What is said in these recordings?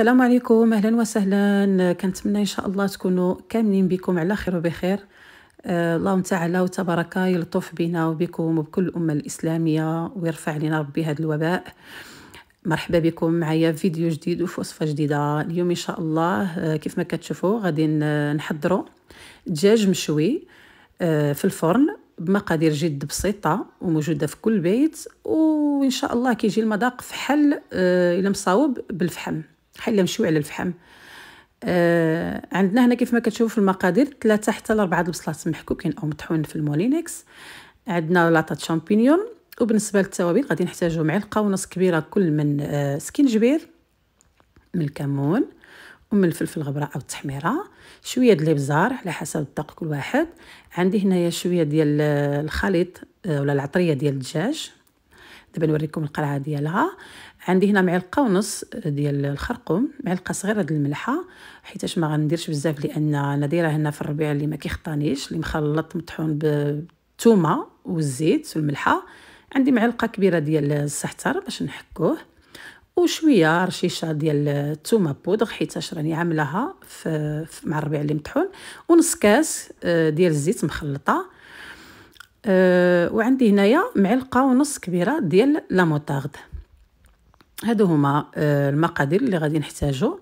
السلام عليكم اهلا وسهلا كنتمنى ان شاء الله تكونوا كاملين بكم على خير وبخير آه، اللهم تعالى وتبارك يلطف بنا وبكم وبكل الامه الاسلاميه ويرفع علينا ربي هذا الوباء مرحبا بكم معايا في فيديو جديد وفي وصفه جديده اليوم ان شاء الله آه، كيف ما كتشوفوا غادي نحضروا دجاج مشوي آه، في الفرن بمقادير جد بسيطه وموجوده في كل بيت وان شاء الله كيجي المذاق فحل الا مصاوب بالفحم حله مشوي على الفحم آه عندنا هنا كيف ما كتشوفوا في المقادير ثلاثه حتى لاربعه البصلات محكوكين او مطحون في المولينكس عندنا لاطه شامبينيون وبالنسبه للتوابل غادي نحتاجو معلقه ونص كبيره كل من آه سكينجبير من الكمون ومن الفلفل الغبراء او التحميره شويه ديال الابزار على حسب الذوق كل واحد عندي هنايا شويه ديال آه، الخليط آه، ولا العطريه ديال الدجاج دابا نوريكم القرعه ديالها عندي هنا معلقه ونص ديال الخرقوم معلقه صغيره ديال الملحه حيتاش ما غنديرش بزاف لان انا دايره هنا في الربيع اللي ما كيخطانيش اللي مخلط مطحون بالثومه والزيت والملحه عندي معلقه كبيره ديال الزعتر باش نحكوه وشويه رشيشه ديال الثومه بودغ حيتاش راني عاملاها في مع الربيع اللي مطحون ونص كاس آه، ديال الزيت مخلطه آه، وعندي هنايا معلقه ونص كبيره ديال لا هادو هما آه، المقادير اللي غادي نحتاجو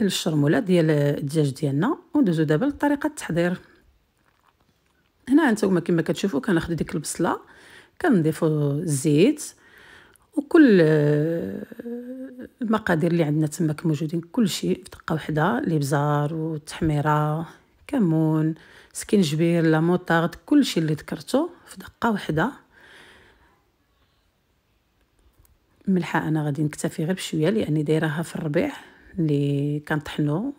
للشرموله ديال آه، الدجاج ديالنا وندوزو دابا لطريقه التحضير هنا انتما كما كتشوفوا كناخذ ديك البصله كنضيفو الزيت وكل آه، المقادير اللي عندنا تماك موجودين كلشي في دقه وحده الابزار والتحميره كمون سكينجبير لا موطارد كلشي اللي ذكرته في دقه وحده الملحه انا غادي نكتفي غير بشويه لاني دايراها في الربيع اللي كنطحنو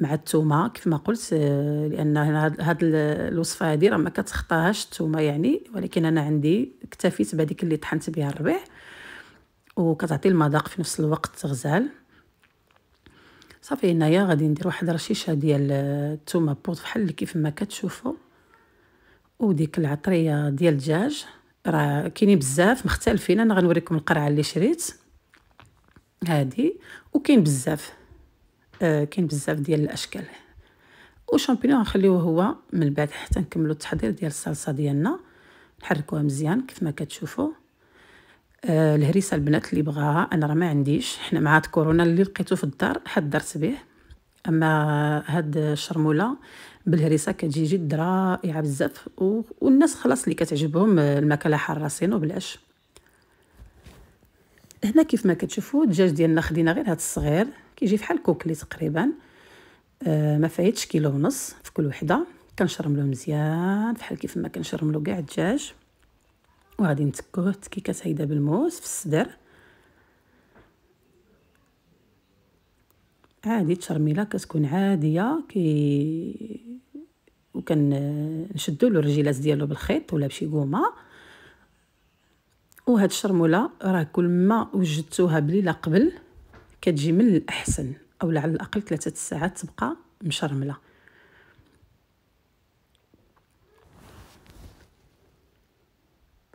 مع الثومه كيف ما قلت آه، لان هاد الوصفه هادي راه ما كتخطاهاش الثومه يعني ولكن انا عندي اكتفيت بهذيك اللي طحنت بها الربيع وكتعطي المذاق في نفس الوقت غزال صافي هنايا غادي ندير واحد رشيشه ديال آه، الثومه بوط بحال كيف ما كتشوفوا وديك العطريه ديال الدجاج راه كاينين بزاف مختلفين انا غنوريكم القرعه اللي شريت هادي وكاين بزاف آه كاين بزاف ديال الاشكال وشامبينيون غنخليوه هو من بعد حتى نكملو التحضير ديال الصلصه ديالنا نحركوها مزيان كيف ما كتشوفوا آه الهريسه البنات اللي بغاها انا راه ما عنديش حنا مع كورونا اللي لقيتو في الدار حضرت به اما هاد الشرموله بالهريسه كتجي جد رائعه بزاف و... والناس خلاص اللي كتعجبهم الماكله سينو وبلاش هنا كيف ما كتشوفوا الدجاج ديالنا خدينا غير هاد الصغير كيجي فحال كوكلي تقريبا آه ما فايتش كيلو ونص في كل وحده كنشرملو مزيان فحال كيف ما كنشرملو كاع الدجاج وغادي نتكوه تكيكه سايده بالموس في الصدر عادي الترميله كتكون عاديه كي نشدو له الرجيلات ديالو بالخيط ولا بشي قومه وهاد الشرموله راه كل ما وجدتوها بليله قبل كتجي من الاحسن او على الاقل ثلاثة الساعات تبقى مشرمله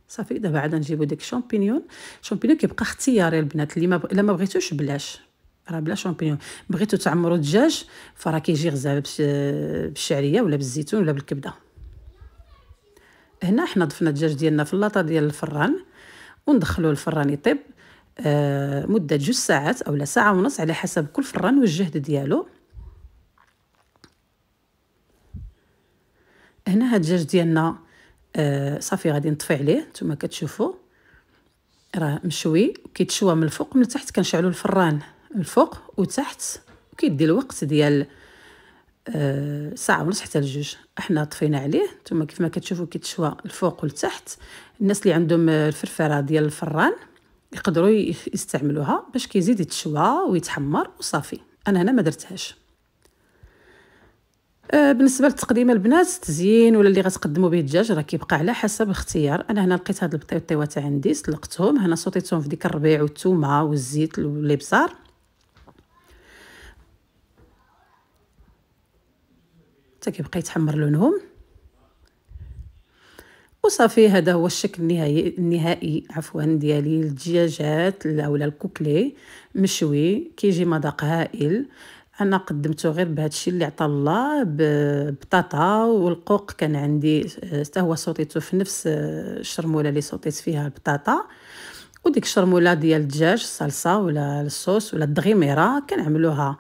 صافي دابا عاد نجيبو ديك الشامبينيون الشامبينيون كيبقى اختياري البنات اللي ما الا ما بغيتوش بلاش راه بلا شامبينيون بغيتو تعمروا الدجاج فراه كيجي غزال بالشعريه ولا بالزيتون ولا بالكبده هنا حنا ضفنا الدجاج ديالنا في اللاطه ديال الفران وندخلوه الفران يطيب آه مده جوج ساعات اولا ساعه ونص على حسب كل فران والجهد ديالو هنا هاد الدجاج ديالنا آه صافي غادي نطفي عليه نتوما كتشوفوا راه مشوي كيتشوى من الفوق من تحت كنشعلو الفران الفوق وتحت وكيدي الوقت ديال آه، ساعه ونص حتى لجوج احنا طفينا عليه ثم كيف ما كتشوفوا كيتشوى الفوق والتحت الناس اللي عندهم آه، الفرفره ديال الفران يقدروا يستعملوها باش كيزيد يتشوى ويتحمر وصافي انا هنا ما درتهاش آه، بالنسبه للتقديم البنات تزيين ولا اللي غتقدموا به الدجاج راه كيبقى على حسب اختيار انا هنا لقيت هاد البطيطيوات عندي سلقتهم هنا صوتيتهم في ديك الربيع والثومه والزيت والابزار حتى كيبقى يتحمر لونهم وصافي هذا هو الشكل النهائي النهائي عفوا ديالي الدجاجات اولا الكوكلي مشوي كيجي مذاق هائل انا قدمته غير بهذا الشيء اللي عطى الله بطاطا والقوق كان عندي حتى هو صوتيته في نفس الشرموله اللي صوتيت فيها البطاطا وديك الشرموله ديال الدجاج الصلصه ولا الصوص ولا الدغيميره كنعملوها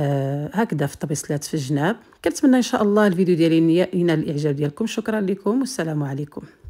آه، هكذا في طبيسلات في الجناب كنتمنى ان شاء الله الفيديو ديالي ينال الاعجاب ديالكم شكرا لكم والسلام عليكم